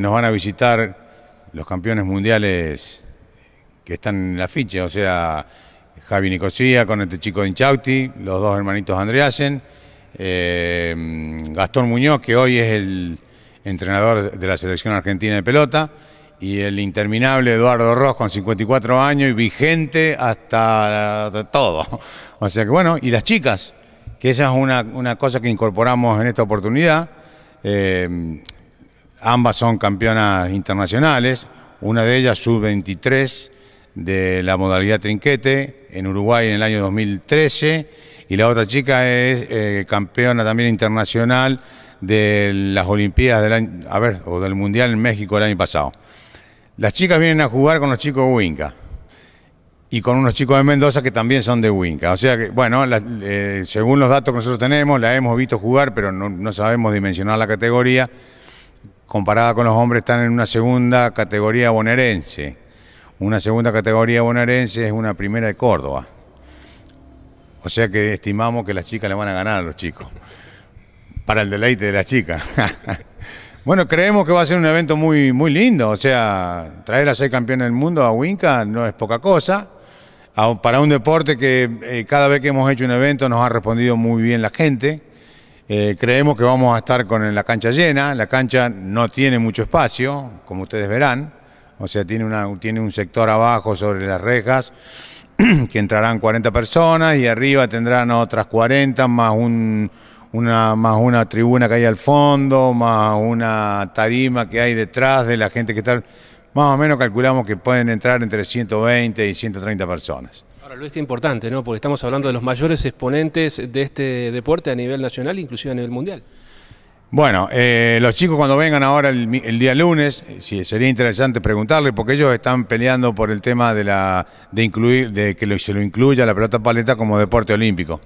Nos van a visitar los campeones mundiales que están en la ficha, o sea, Javi Nicosía con este chico de Inchauti, los dos hermanitos Andreasen, eh, Gastón Muñoz, que hoy es el entrenador de la selección argentina de pelota, y el interminable Eduardo Ross con 54 años y vigente hasta todo. O sea que bueno, y las chicas, que esa es una, cosa que incorporamos en esta oportunidad. Eh, Ambas son campeonas internacionales, una de ellas sub-23 de la modalidad trinquete en Uruguay en el año 2013 y la otra chica es eh, campeona también internacional de las Olimpiadas del a ver, o del Mundial en México el año pasado. Las chicas vienen a jugar con los chicos de Huinca y con unos chicos de Mendoza que también son de Huinca. O sea que, bueno, eh, según los datos que nosotros tenemos, la hemos visto jugar, pero no sabemos dimensionar la categoría comparada con los hombres, están en una segunda categoría bonaerense. Una segunda categoría bonaerense es una primera de Córdoba. O sea que estimamos que las chicas le van a ganar a los chicos, para el deleite de las chicas. bueno, creemos que va a ser un evento muy, muy lindo. O sea, traer a seis campeones del mundo a Winca no es poca cosa. Para un deporte que eh, cada vez que hemos hecho un evento nos ha respondido muy bien la gente eh, creemos que vamos a estar con la cancha llena, la cancha no tiene mucho espacio, como ustedes verán, o sea, tiene, una, tiene un sector abajo sobre las rejas que entrarán 40 personas y arriba tendrán otras 40 más una, más una tribuna que hay al fondo, más una tarima que hay detrás de la gente que está... Más o menos calculamos que pueden entrar entre 120 y 130 personas. Ahora, Luis, qué importante, ¿no? Porque estamos hablando de los mayores exponentes de este deporte a nivel nacional, inclusive a nivel mundial. Bueno, eh, los chicos cuando vengan ahora el, día lunes, eh, sí, sería interesante preguntarle, porque ellos están peleando por el tema de la de incluir, de que se lo incluya la pelota paleta como deporte olímpico.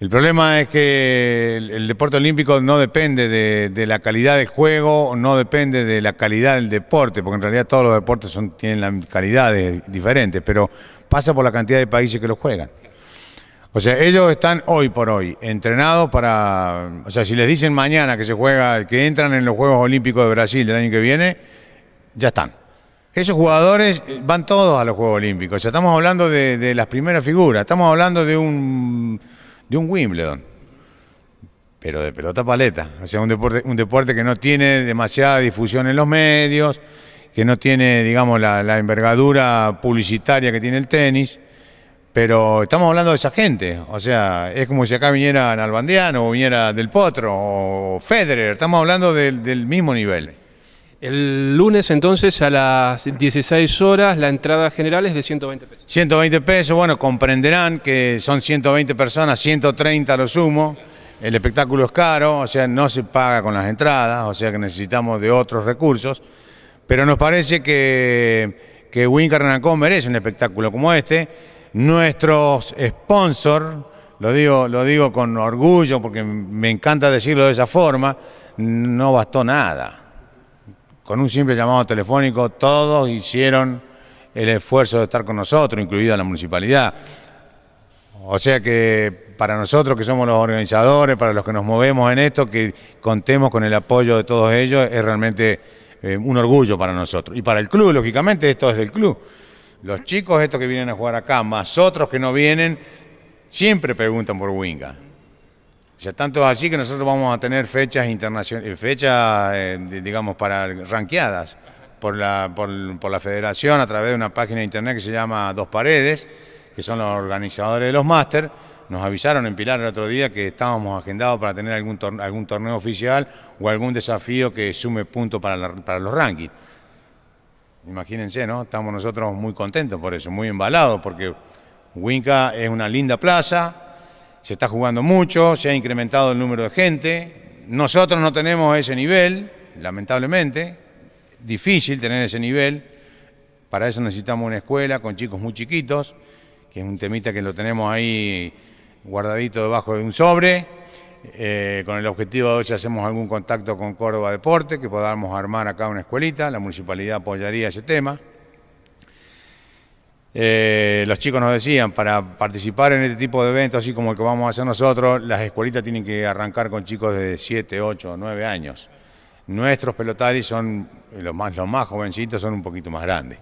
El problema es que el, deporte olímpico no depende de, la calidad de juego, no depende de la calidad del deporte, porque en realidad todos los deportes son, tienen calidades diferentes, pero pasa por la cantidad de países que lo juegan. O sea, ellos están hoy por hoy entrenados para. O sea, si les dicen mañana que se juega, que entran en los Juegos Olímpicos de Brasil del año que viene, ya están. Esos jugadores van todos a los Juegos Olímpicos. O sea, estamos hablando de las primeras figuras, estamos hablando de un de un Wimbledon, pero de pelota paleta. O sea, un deporte, un deporte que no tiene demasiada difusión en los medios, que no tiene, digamos, la, envergadura publicitaria que tiene el tenis. Pero estamos hablando de esa gente, o sea, es como si acá viniera Nalbandiano, o viniera Del Potro o Federer, estamos hablando del mismo nivel. El lunes entonces a las 16 horas la entrada general es de 120 pesos. 120 pesos, bueno, comprenderán que son 120 personas, 130 lo sumo. El espectáculo es caro, o sea, no se paga con las entradas, o sea que necesitamos de otros recursos. Pero nos parece que, que Wincarnacón merece un espectáculo como este. Nuestros sponsors, lo digo, lo digo con orgullo porque me encanta decirlo de esa forma, no bastó nada con un simple llamado telefónico, todos hicieron el esfuerzo de estar con nosotros, incluida la municipalidad. O sea que para nosotros que somos los organizadores, para los que nos movemos en esto, que contemos con el apoyo de todos ellos, es realmente eh, un orgullo para nosotros. Y para el club, lógicamente, esto es del club. Los chicos estos que vienen a jugar acá, más otros que no vienen, siempre preguntan por Winga. Ya tanto así que nosotros vamos a tener fechas internacionales, eh, fechas, eh, digamos, para ranqueadas por la, por, la federación a través de una página de internet que se llama Dos Paredes, que son los organizadores de los máster. Nos avisaron en Pilar el otro día que estábamos agendados para tener algún, torneo, algún torneo oficial o algún desafío que sume puntos para, para los rankings. Imagínense, ¿no? Estamos nosotros muy contentos por eso, muy embalados, porque Winca es una linda plaza, se está jugando mucho, se ha incrementado el número de gente. Nosotros no tenemos ese nivel, lamentablemente, difícil tener ese nivel. Para eso necesitamos una escuela con chicos muy chiquitos, que es un temita que lo tenemos ahí guardadito debajo de un sobre, eh, con el objetivo de hoy si hacemos algún contacto con Córdoba Deporte, que podamos armar acá una escuelita, la municipalidad apoyaría ese tema. Eh, los chicos nos decían, para participar en este tipo de eventos, así como el que vamos a hacer nosotros, las escuelitas tienen que arrancar con chicos de 7, 8, 9 años. Nuestros pelotaris son, los más jovencitos son un poquito más grandes.